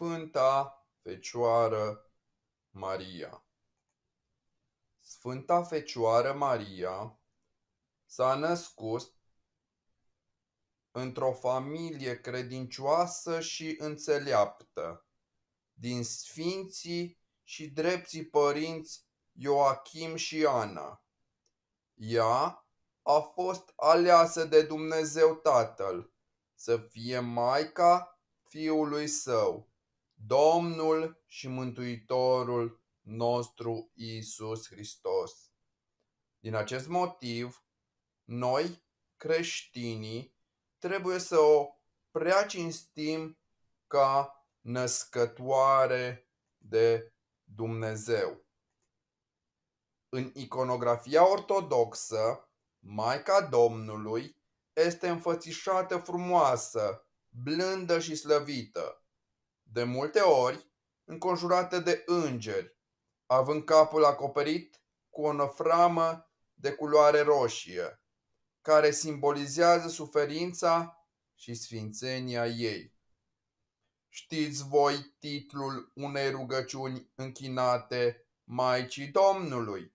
Sfânta Fecioară Maria. Sfânta Fecioară Maria s-a născut într-o familie credincioasă și înțeleaptă, din sfinții și drepții părinți Ioachim și Ana. Ea a fost aleasă de Dumnezeu Tatăl să fie maica fiului său Domnul și Mântuitorul nostru Isus Hristos. Din acest motiv, noi, creștinii, trebuie să o prea cinstim ca născătoare de Dumnezeu. În iconografia ortodoxă, Maica Domnului este înfățișată frumoasă, blândă și slăvită de multe ori înconjurate de îngeri, având capul acoperit cu o năframă de culoare roșie, care simbolizează suferința și sfințenia ei. Știți voi titlul unei rugăciuni închinate Maicii Domnului?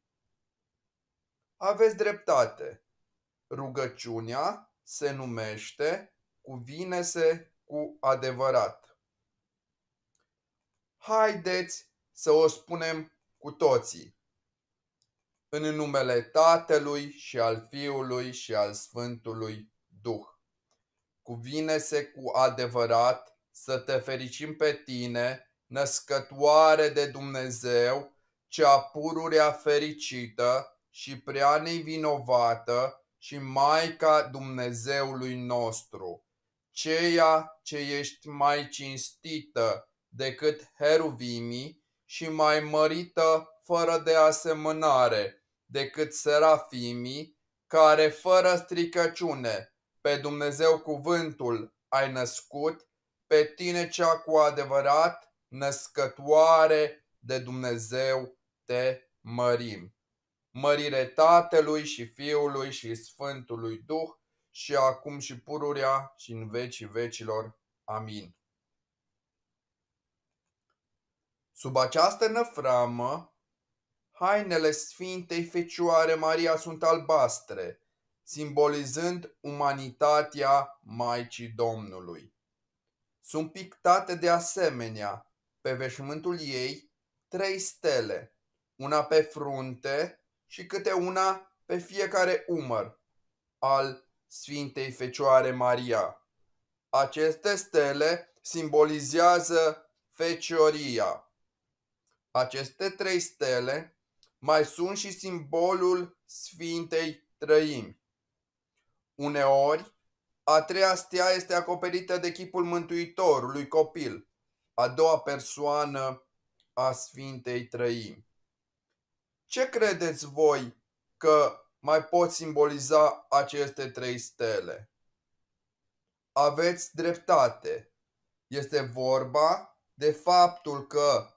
Aveți dreptate. Rugăciunea se numește cuvinese se cu adevărat. Haideți să o spunem cu toții. În numele Tatălui și al Fiului și al Sfântului Duh. Cuvine-se cu adevărat să te fericim pe tine, născătoare de Dumnezeu, cea pururea fericită și prea nevinovată și Maica Dumnezeului nostru, ceea ce ești mai cinstită decât heruvimii și mai mărită fără de asemănare decât serafimii, care fără stricăciune pe Dumnezeu cuvântul ai născut, pe tine cea cu adevărat născătoare de Dumnezeu te mărim. Mărire Tatălui și Fiului și Sfântului Duh și acum și pururea și în vecii vecilor. Amin. Sub această năframă, hainele Sfintei Fecioare Maria sunt albastre, simbolizând umanitatea Maicii Domnului. Sunt pictate de asemenea pe veșmântul ei trei stele, una pe frunte și câte una pe fiecare umăr al Sfintei Fecioare Maria. Aceste stele simbolizează fecioria. Aceste trei stele mai sunt și simbolul Sfintei Trăimi. Uneori, a treia stea este acoperită de chipul Mântuitorului copil, a doua persoană a Sfintei Trăimi. Ce credeți voi că mai pot simboliza aceste trei stele? Aveți dreptate. Este vorba de faptul că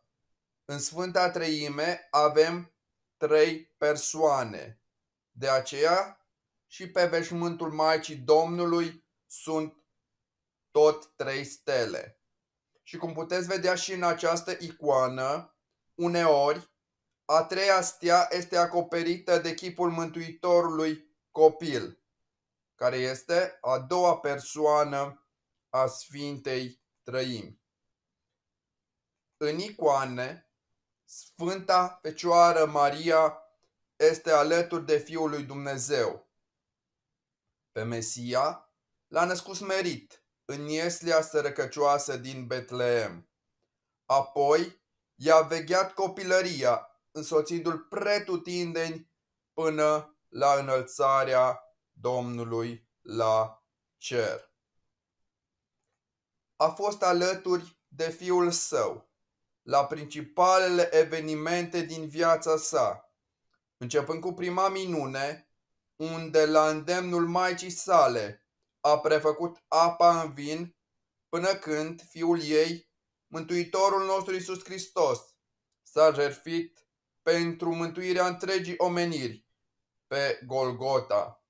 în Sfânta Treime avem trei persoane. De aceea și pe veșmântul Maicii Domnului sunt tot trei stele. Și cum puteți vedea și în această icoană, uneori a treia stea este acoperită de chipul Mântuitorului copil, care este a doua persoană a Sfintei Trăimi. În icoane Sfânta Fecioară Maria este alături de Fiul lui Dumnezeu. Pe Mesia l-a născut merit în ieslia sărăcăcioasă din Betleem. Apoi i-a vegheat copilăria, însoțindu-l pretutindeni până la înălțarea Domnului la cer. A fost alături de fiul său, la principalele evenimente din viața sa, începând cu prima minune, unde la îndemnul maicii sale a prefăcut apa în vin, până când fiul ei, Mântuitorul nostru Isus Hristos, s-a jertfit pentru mântuirea întregii omeniri pe Golgota.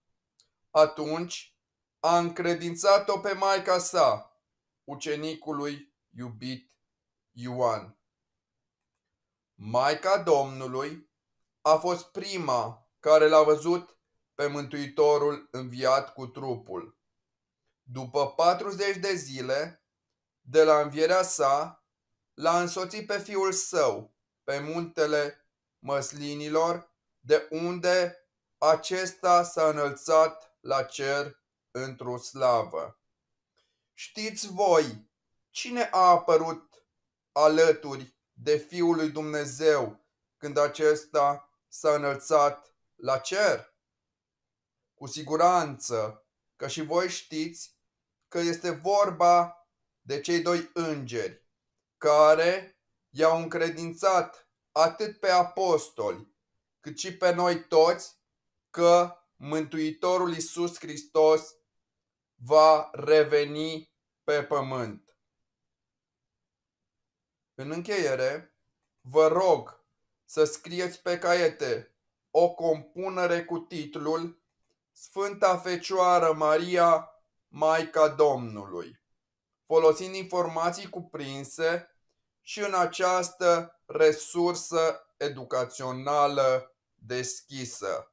Atunci a încredințat-o pe maica sa, ucenicului iubit Ioan. Maica Domnului a fost prima care l-a văzut pe Mântuitorul înviat cu trupul. După 40 de zile, de la învierea sa, l-a însoțit pe fiul său pe muntele măslinilor, de unde acesta s-a înălțat la cer într-o slavă. Știți voi cine a apărut alături de Fiul lui Dumnezeu când acesta s-a înălțat la cer? Cu siguranță că și voi știți că este vorba de cei doi îngeri care i-au încredințat atât pe apostoli cât și pe noi toți că Mântuitorul Iisus Hristos va reveni pe pământ. În încheiere, vă rog să scrieți pe caiete o compunere cu titlul Sfânta Fecioară Maria, Maica Domnului, folosind informații cuprinse și în această resursă educațională deschisă.